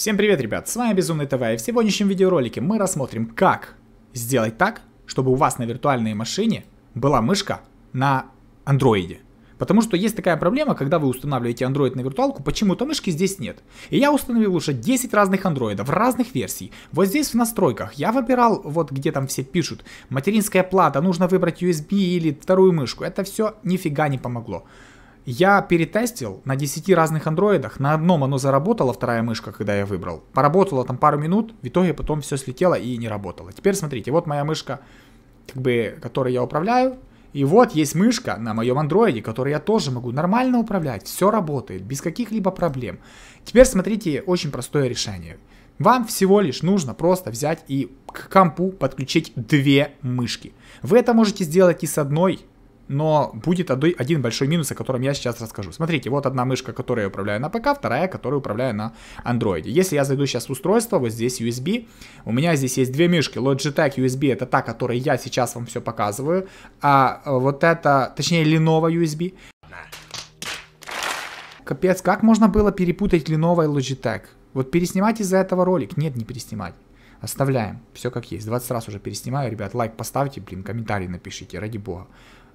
Всем привет, ребят, с вами Безумный ТВ, и в сегодняшнем видеоролике мы рассмотрим, как сделать так, чтобы у вас на виртуальной машине была мышка на андроиде. Потому что есть такая проблема, когда вы устанавливаете Android на виртуалку, почему-то мышки здесь нет. И я установил уже 10 разных андроидов, разных версий. Вот здесь в настройках я выбирал, вот где там все пишут, материнская плата, нужно выбрать USB или вторую мышку. Это все нифига не помогло. Я перетестил на 10 разных андроидах. На одном оно заработало, вторая мышка, когда я выбрал. Поработало там пару минут, в итоге потом все слетело и не работало. Теперь смотрите, вот моя мышка, как бы, которой я управляю. И вот есть мышка на моем андроиде, которой я тоже могу нормально управлять. Все работает, без каких-либо проблем. Теперь смотрите, очень простое решение. Вам всего лишь нужно просто взять и к компу подключить две мышки. Вы это можете сделать и с одной, но будет один большой минус, о котором я сейчас расскажу. Смотрите, вот одна мышка, которую я управляю на ПК, вторая, которую управляю на Android. Если я зайду сейчас в устройство, вот здесь USB, у меня здесь есть две мышки, Logitech USB, это та, которой я сейчас вам все показываю, а э, вот это, точнее Lenovo USB. Капец, как можно было перепутать Lenovo и Logitech? Вот переснимать из-за этого ролик? Нет, не переснимать. Оставляем. Все как есть. 20 раз уже переснимаю, ребят. Лайк поставьте, блин, комментарий напишите, ради бога.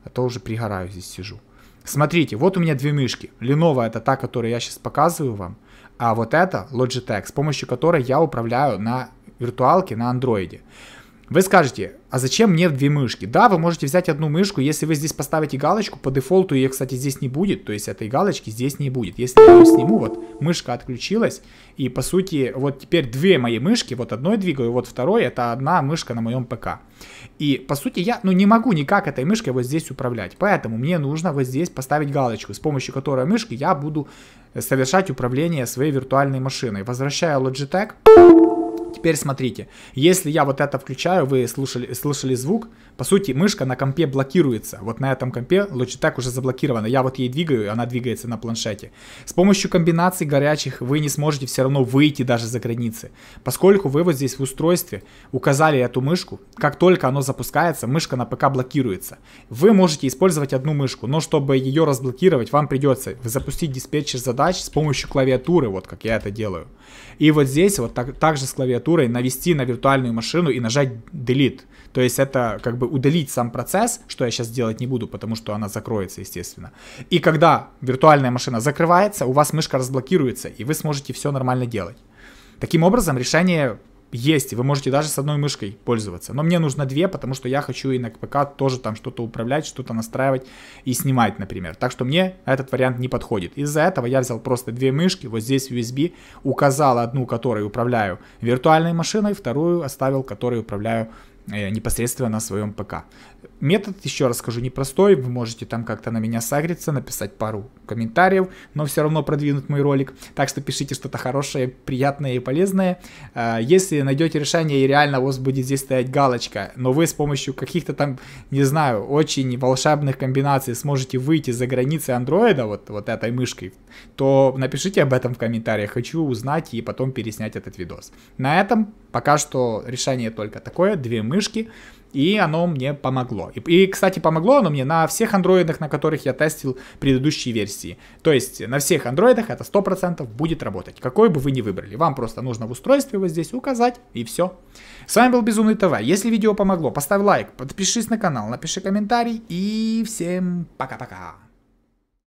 А то уже пригораю здесь сижу. Смотрите, вот у меня две мышки. Lenovo это та, которую я сейчас показываю вам. А вот это Logitech, с помощью которой я управляю на виртуалке на андроиде. Вы скажете, а зачем мне две мышки? Да, вы можете взять одну мышку, если вы здесь поставите галочку, по дефолту ее, кстати, здесь не будет, то есть этой галочки здесь не будет. Если я ее сниму, вот мышка отключилась, и по сути, вот теперь две мои мышки, вот одной двигаю, вот второй, это одна мышка на моем ПК. И по сути я, ну не могу никак этой мышкой вот здесь управлять, поэтому мне нужно вот здесь поставить галочку, с помощью которой мышки я буду э, совершать управление своей виртуальной машиной. Возвращаю Logitech теперь смотрите, если я вот это включаю, вы слушали, слышали звук, по сути мышка на компе блокируется. Вот на этом компе Logitech уже заблокирована. Я вот ей двигаю, она двигается на планшете. С помощью комбинаций горячих вы не сможете все равно выйти даже за границы. Поскольку вы вот здесь в устройстве указали эту мышку, как только оно запускается, мышка на ПК блокируется. Вы можете использовать одну мышку, но чтобы ее разблокировать, вам придется запустить диспетчер задач с помощью клавиатуры, вот как я это делаю. И вот здесь вот так, же с клавиатуры клавиатурой навести на виртуальную машину и нажать Delete. То есть это как бы удалить сам процесс, что я сейчас делать не буду, потому что она закроется, естественно. И когда виртуальная машина закрывается, у вас мышка разблокируется, и вы сможете все нормально делать. Таким образом, решение есть, вы можете даже с одной мышкой пользоваться. Но мне нужно две, потому что я хочу и на КПК тоже там что-то управлять, что-то настраивать и снимать, например. Так что мне этот вариант не подходит. Из-за этого я взял просто две мышки, вот здесь в USB, указал одну, которой управляю виртуальной машиной, вторую оставил, которой управляю Э, непосредственно на своем ПК. Метод, еще раз скажу, непростой, вы можете там как-то на меня сагриться, написать пару комментариев, но все равно продвинуть мой ролик, так что пишите что-то хорошее, приятное и полезное. Э, если найдете решение и реально у вас будет здесь стоять галочка, но вы с помощью каких-то там, не знаю, очень волшебных комбинаций сможете выйти за границы андроида вот, вот этой мышкой, то напишите об этом в комментариях, хочу узнать и потом переснять этот видос. На этом пока что решение только такое, две мышки мышки, и оно мне помогло. И, и, кстати, помогло оно мне на всех андроидах, на которых я тестил предыдущие версии. То есть на всех андроидах это 100% будет работать, какой бы вы ни выбрали. Вам просто нужно в устройстве вот здесь указать, и все. С вами был Безумный ТВ. Если видео помогло, поставь лайк, подпишись на канал, напиши комментарий, и всем пока-пока.